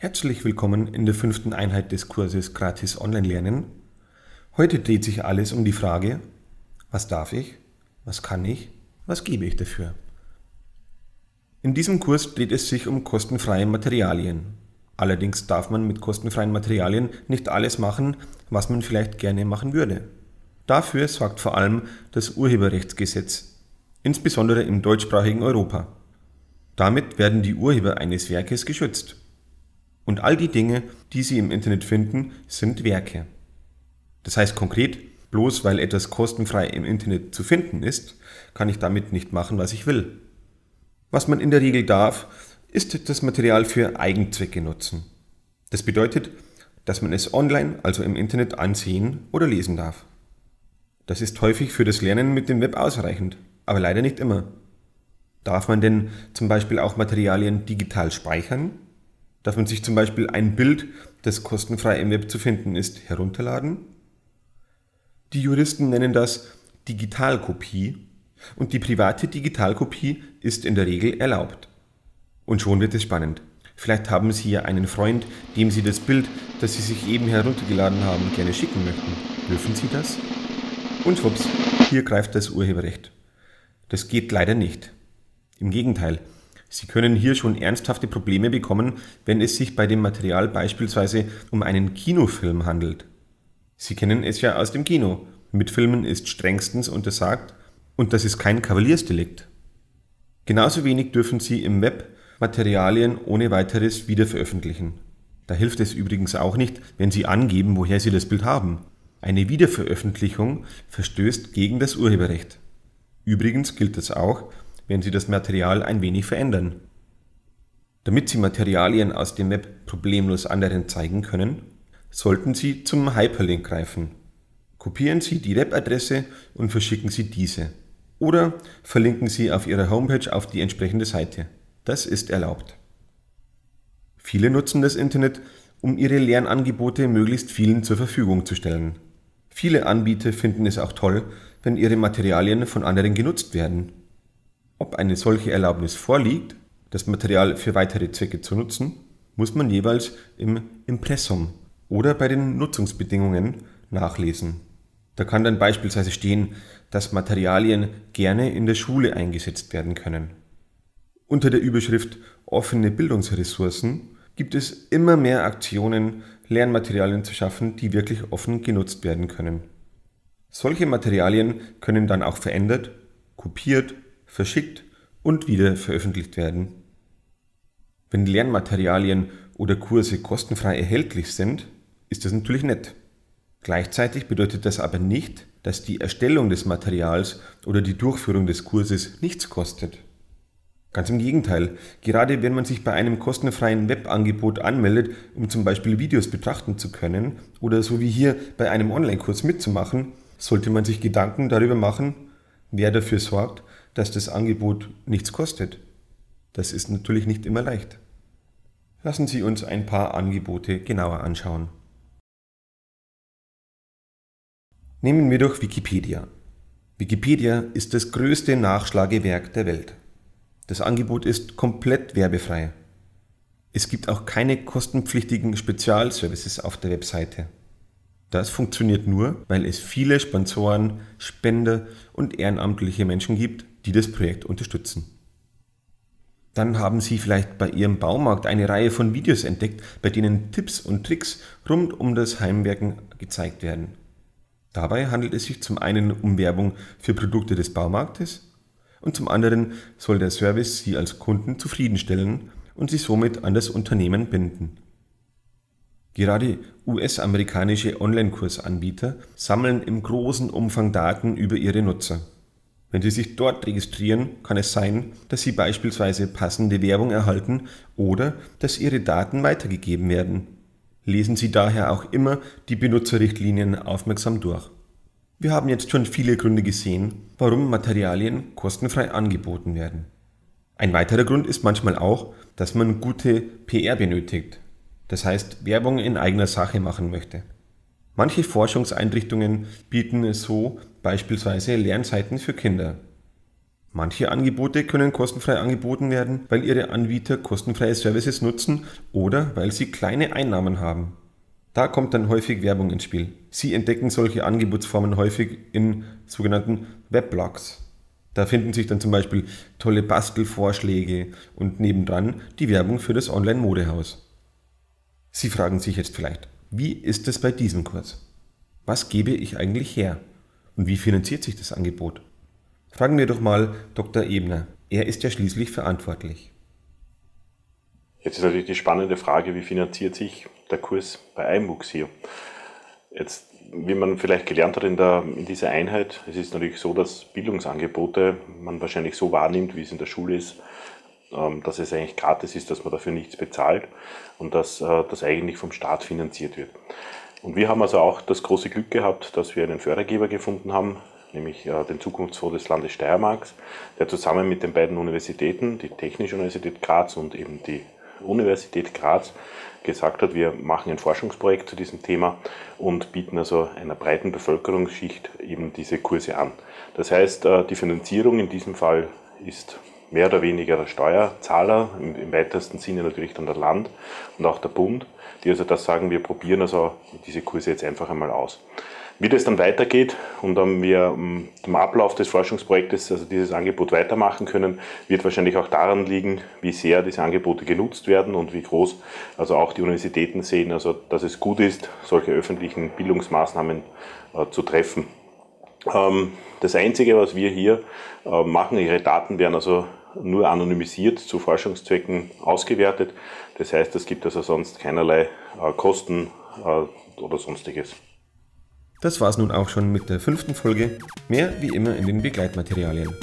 Herzlich willkommen in der fünften Einheit des Kurses Gratis Online Lernen. Heute dreht sich alles um die Frage, was darf ich, was kann ich, was gebe ich dafür? In diesem Kurs dreht es sich um kostenfreie Materialien. Allerdings darf man mit kostenfreien Materialien nicht alles machen, was man vielleicht gerne machen würde. Dafür sorgt vor allem das Urheberrechtsgesetz, insbesondere im deutschsprachigen Europa. Damit werden die Urheber eines Werkes geschützt. Und all die Dinge, die Sie im Internet finden, sind Werke. Das heißt konkret, bloß weil etwas kostenfrei im Internet zu finden ist, kann ich damit nicht machen, was ich will. Was man in der Regel darf, ist das Material für Eigenzwecke nutzen. Das bedeutet, dass man es online, also im Internet, ansehen oder lesen darf. Das ist häufig für das Lernen mit dem Web ausreichend, aber leider nicht immer. Darf man denn zum Beispiel auch Materialien digital speichern? dass man sich zum Beispiel ein Bild, das kostenfrei im Web zu finden ist, herunterladen. Die Juristen nennen das Digitalkopie und die private Digitalkopie ist in der Regel erlaubt. Und schon wird es spannend. Vielleicht haben Sie ja einen Freund, dem Sie das Bild, das Sie sich eben heruntergeladen haben, gerne schicken möchten. Dürfen Sie das? Und schwupps, hier greift das Urheberrecht. Das geht leider nicht. Im Gegenteil, Sie können hier schon ernsthafte Probleme bekommen, wenn es sich bei dem Material beispielsweise um einen Kinofilm handelt. Sie kennen es ja aus dem Kino. Mitfilmen ist strengstens untersagt und das ist kein Kavaliersdelikt. Genauso wenig dürfen Sie im Web Materialien ohne weiteres wiederveröffentlichen. Da hilft es übrigens auch nicht, wenn Sie angeben, woher Sie das Bild haben. Eine Wiederveröffentlichung verstößt gegen das Urheberrecht. Übrigens gilt das auch, wenn Sie das Material ein wenig verändern. Damit Sie Materialien aus dem Web problemlos anderen zeigen können, sollten Sie zum Hyperlink greifen. Kopieren Sie die Webadresse und verschicken Sie diese. Oder verlinken Sie auf Ihrer Homepage auf die entsprechende Seite. Das ist erlaubt. Viele nutzen das Internet, um ihre Lernangebote möglichst vielen zur Verfügung zu stellen. Viele Anbieter finden es auch toll, wenn ihre Materialien von anderen genutzt werden. Ob eine solche Erlaubnis vorliegt, das Material für weitere Zwecke zu nutzen, muss man jeweils im Impressum oder bei den Nutzungsbedingungen nachlesen. Da kann dann beispielsweise stehen, dass Materialien gerne in der Schule eingesetzt werden können. Unter der Überschrift offene Bildungsressourcen gibt es immer mehr Aktionen, Lernmaterialien zu schaffen, die wirklich offen genutzt werden können. Solche Materialien können dann auch verändert, kopiert verschickt und wieder veröffentlicht werden. Wenn Lernmaterialien oder Kurse kostenfrei erhältlich sind, ist das natürlich nett. Gleichzeitig bedeutet das aber nicht, dass die Erstellung des Materials oder die Durchführung des Kurses nichts kostet. Ganz im Gegenteil, gerade wenn man sich bei einem kostenfreien Webangebot anmeldet, um zum Beispiel Videos betrachten zu können oder so wie hier bei einem Online-Kurs mitzumachen, sollte man sich Gedanken darüber machen, wer dafür sorgt, dass das Angebot nichts kostet. Das ist natürlich nicht immer leicht. Lassen Sie uns ein paar Angebote genauer anschauen. Nehmen wir doch Wikipedia. Wikipedia ist das größte Nachschlagewerk der Welt. Das Angebot ist komplett werbefrei. Es gibt auch keine kostenpflichtigen Spezialservices auf der Webseite. Das funktioniert nur, weil es viele Sponsoren, Spender und ehrenamtliche Menschen gibt, die das Projekt unterstützen. Dann haben Sie vielleicht bei Ihrem Baumarkt eine Reihe von Videos entdeckt, bei denen Tipps und Tricks rund um das Heimwerken gezeigt werden. Dabei handelt es sich zum einen um Werbung für Produkte des Baumarktes und zum anderen soll der Service Sie als Kunden zufriedenstellen und Sie somit an das Unternehmen binden. Gerade US-amerikanische Online-Kursanbieter sammeln im großen Umfang Daten über ihre Nutzer. Wenn Sie sich dort registrieren, kann es sein, dass Sie beispielsweise passende Werbung erhalten oder dass Ihre Daten weitergegeben werden. Lesen Sie daher auch immer die Benutzerrichtlinien aufmerksam durch. Wir haben jetzt schon viele Gründe gesehen, warum Materialien kostenfrei angeboten werden. Ein weiterer Grund ist manchmal auch, dass man gute PR benötigt, das heißt Werbung in eigener Sache machen möchte. Manche Forschungseinrichtungen bieten so beispielsweise Lernseiten für Kinder. Manche Angebote können kostenfrei angeboten werden, weil ihre Anbieter kostenfreie Services nutzen oder weil sie kleine Einnahmen haben. Da kommt dann häufig Werbung ins Spiel. Sie entdecken solche Angebotsformen häufig in sogenannten Webblogs. Da finden sich dann zum Beispiel tolle Bastelvorschläge und nebendran die Werbung für das Online-Modehaus. Sie fragen sich jetzt vielleicht, wie ist es bei diesem Kurs? Was gebe ich eigentlich her? Und wie finanziert sich das Angebot? Fragen wir doch mal Dr. Ebner. Er ist ja schließlich verantwortlich. Jetzt ist natürlich die spannende Frage, wie finanziert sich der Kurs bei iMux hier? Jetzt, wie man vielleicht gelernt hat in, der, in dieser Einheit, es ist natürlich so, dass Bildungsangebote man wahrscheinlich so wahrnimmt, wie es in der Schule ist, ähm, dass es eigentlich gratis ist, dass man dafür nichts bezahlt und dass äh, das eigentlich vom Staat finanziert wird. Und wir haben also auch das große Glück gehabt, dass wir einen Fördergeber gefunden haben, nämlich äh, den Zukunftsfonds des Landes Steiermarks, der zusammen mit den beiden Universitäten, die Technische Universität Graz und eben die Universität Graz, gesagt hat, wir machen ein Forschungsprojekt zu diesem Thema und bieten also einer breiten Bevölkerungsschicht eben diese Kurse an. Das heißt, äh, die Finanzierung in diesem Fall ist mehr oder weniger der Steuerzahler, im, weitesten Sinne natürlich dann der Land und auch der Bund, die also das sagen, wir probieren also diese Kurse jetzt einfach einmal aus. Wie das dann weitergeht und dann wir zum ähm, Ablauf des Forschungsprojektes also dieses Angebot weitermachen können, wird wahrscheinlich auch daran liegen, wie sehr diese Angebote genutzt werden und wie groß also auch die Universitäten sehen, also dass es gut ist, solche öffentlichen Bildungsmaßnahmen äh, zu treffen. Ähm, das Einzige, was wir hier äh, machen, Ihre Daten werden also nur anonymisiert zu Forschungszwecken ausgewertet. Das heißt, es gibt also sonst keinerlei äh, Kosten äh, oder sonstiges. Das war es nun auch schon mit der fünften Folge. Mehr wie immer in den Begleitmaterialien.